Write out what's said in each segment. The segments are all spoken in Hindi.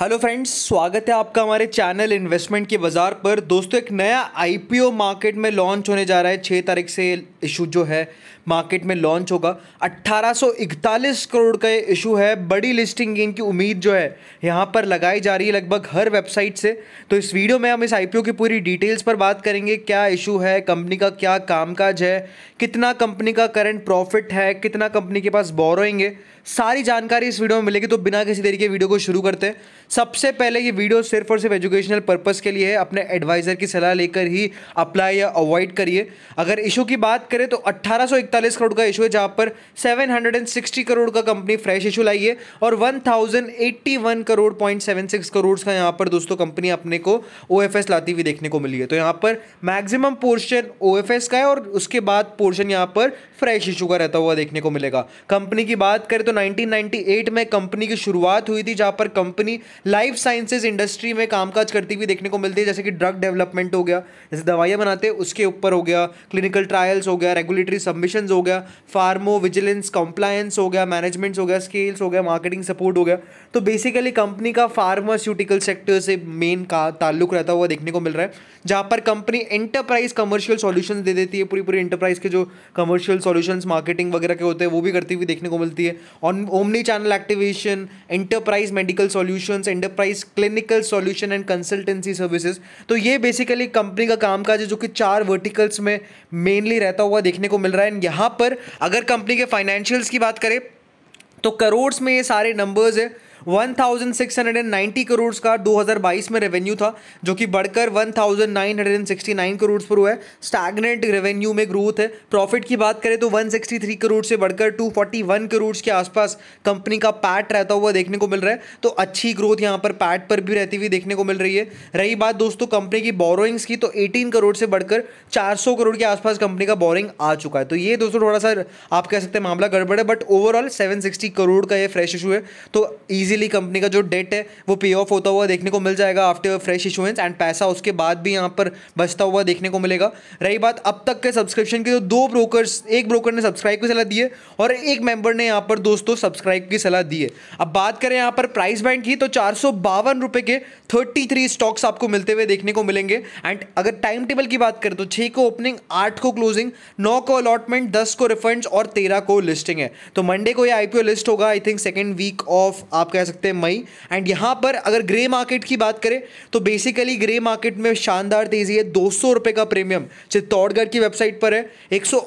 हेलो फ्रेंड्स स्वागत है आपका हमारे चैनल इन्वेस्टमेंट के बाज़ार पर दोस्तों एक नया आईपीओ मार्केट में लॉन्च होने जा रहा है छः तारीख से इशू जो है मार्केट में लॉन्च होगा 1841 करोड़ का ये इशू है बड़ी लिस्टिंग गेन की उम्मीद जो है यहाँ पर लगाई जा रही है लगभग हर वेबसाइट से तो इस वीडियो में हम इस आई की पूरी डिटेल्स पर बात करेंगे क्या इशू है कंपनी का क्या कामकाज है कितना कंपनी का करंट प्रॉफिट है कितना कंपनी के पास बोरोइंग है सारी जानकारी इस वीडियो में मिलेगी तो बिना किसी तरीके वीडियो को शुरू करते हैं सबसे पहले ये वीडियो सिर्फ और सिर्फ एजुकेशनल पर्पज़ के लिए है अपने एडवाइज़र की सलाह लेकर ही अप्लाई या अवॉइड करिए अगर इशू की बात करें तो 1841 करोड़ का इशू है जहाँ पर 760 करोड़ का कंपनी फ्रेश इशू लाई है और 1081 crore point seven six crore का यहाँ पर दोस्तों कंपनी अपने को ओ लाती हुई देखने को मिली है तो यहाँ पर मैक्सिमम पोर्शन ओ का है और उसके बाद पोर्शन यहाँ पर फ्रेश इशू का रहता हुआ देखने को मिलेगा कंपनी की बात करें तो नाइनटीन में कंपनी की शुरुआत हुई थी जहाँ पर कंपनी लाइफ साइंसेज इंडस्ट्री में कामकाज करती हुई देखने को मिलती है जैसे कि ड्रग डेवलपमेंट हो गया जैसे दवाइयाँ बनाते हैं उसके ऊपर हो गया क्लिनिकल ट्रायल्स हो गया रेगुलेटरी सबमिशंस हो गया फार्मो विजिलेंस कंप्लायंस हो गया मैनेजमेंट्स हो गया स्केल्स हो गया मार्केटिंग सपोर्ट हो गया तो बेसिकली कंपनी का फार्मास्यूटिकल सेक्टर से मेन का ताल्लुक रहता हुआ देखने को मिल रहा है जहाँ पर कंपनी एंटरप्राइज कमर्शियल सॉल्यूशंस दे देती है पूरी पूरी एंटरप्राइज के जो कमर्शियल सॉल्यूशंस मार्केटिंग वगैरह के होते हैं वो भी करती हुई देखने को मिलती है on omni channel activation enterprise medical solutions insurance enterprise clinical solution and consultancy services तो ये बेसिकली कंपनी का कामकाज है जो कि चार वर्टिकल्स में मेनली रहता हुआ देखने को मिल रहा है एंड यहाँ पर अगर कंपनी के फाइनेंशियल्स की बात करें तो करोड़ में ये सारे नंबर्स है 1690 करोड़ का 2022 में रेवेन्यू था जो कि बढ़कर 1969 करोड़ पर हुआ है स्टैगनेंट रेवेन्यू में ग्रोथ है प्रॉफिट की बात करें तो 163 करोड़ से बढ़कर 241 करोड़ के आसपास कंपनी का पैट रहता हुआ देखने को मिल रहा है तो अच्छी ग्रोथ यहाँ पर पैट पर भी रहती हुई देखने को मिल रही है रही बात दोस्तों कंपनी की बोरोइंग्स की तो एटीन करोड़ से बढ़कर चार करोड़ के आसपास कंपनी का बोरिंग आ चुका है तो ये दोस्तों थोड़ा सा आप कह सकते हैं मामला गड़बड़ है बट ओवरऑल सेवन करोड़ का ये फ्रेश इशू है तो ईजी ईजिली कंपनी का जो डेट है वो पे ऑफ होता हुआ देखने को मिल जाएगा आफ्टर फ्रेश इशुएंस एंड पैसा उसके बाद भी यहाँ पर बचता हुआ देखने को मिलेगा रही बात अब तक के सब्सक्रिप्शन के तो दो ब्रोकर एक ब्रोकर ने सब्सक्राइब की सलाह दी है और एक मेंबर ने यहाँ पर दोस्तों सब्सक्राइब की सलाह दी है अब बात करें यहाँ पर प्राइस बैंड की तो चार रुपए के थर्टी स्टॉक्स आपको मिलते हुए देखने को मिलेंगे एंड अगर टाइम टेबल की बात करें तो छः को ओपनिंग आठ को क्लोजिंग नौ को अलॉटमेंट दस को रिफंड और तेरह को लिस्टिंग है तो मंडे को यह आईपीओ लिस्ट होगा I think second week of आपका कह सकते हैं मई एंड यहाँ पर अगर ग्रे मार्केट की बात करें तो बेसिकली ग्रे मार्केट में शानदार तेज़ी है दो सौ का प्रीमियम चित्तौड़गढ़ की वेबसाइट पर है एक सौ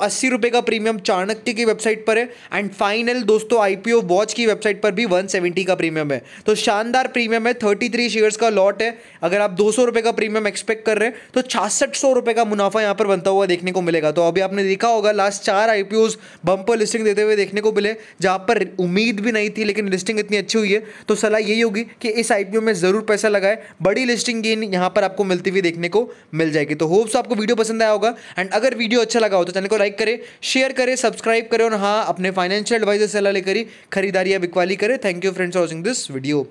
का प्रीमियम चाणक्य की वेबसाइट पर है एंड फाइनल दोस्तों आईपीओ वॉच की वेबसाइट पर भी वन का प्रीमियम है तो शानदार प्रीमियम है थर्टी थ्री का लॉट है अगर आप दो का प्रीमियम एक्सपेक्ट कर रहे हैं तो छियासठ सौ का मुनाफा यहाँ पर बनता हुआ देखने को मिलेगा तो अभी आपने देखा होगा लास्ट चार आईपीओ बम्पर लिस्टिंग देते हुए देखने को मिले जहां पर उम्मीद भी नहीं थी लेकिन लिस्टिंग इतनी अच्छी हुई है तो सलाह यही होगी कि इस आईपीओ में ज़रूर पैसा लगाए बड़ी लिस्टिंग गेन यहाँ पर आपको मिलती हुई देखने को मिल जाएगी तो होप्स आपको वीडियो पसंद आया होगा एंड अगर वीडियो अच्छा लगा हो तो चैनल को लाइक करें शेयर करें सब्सक्राइब करें और हाँ अपने फाइनेंशियल एडवाइजर सलाह लेकर ही खरीदारी या बिकवाली करें thank you friends watching this video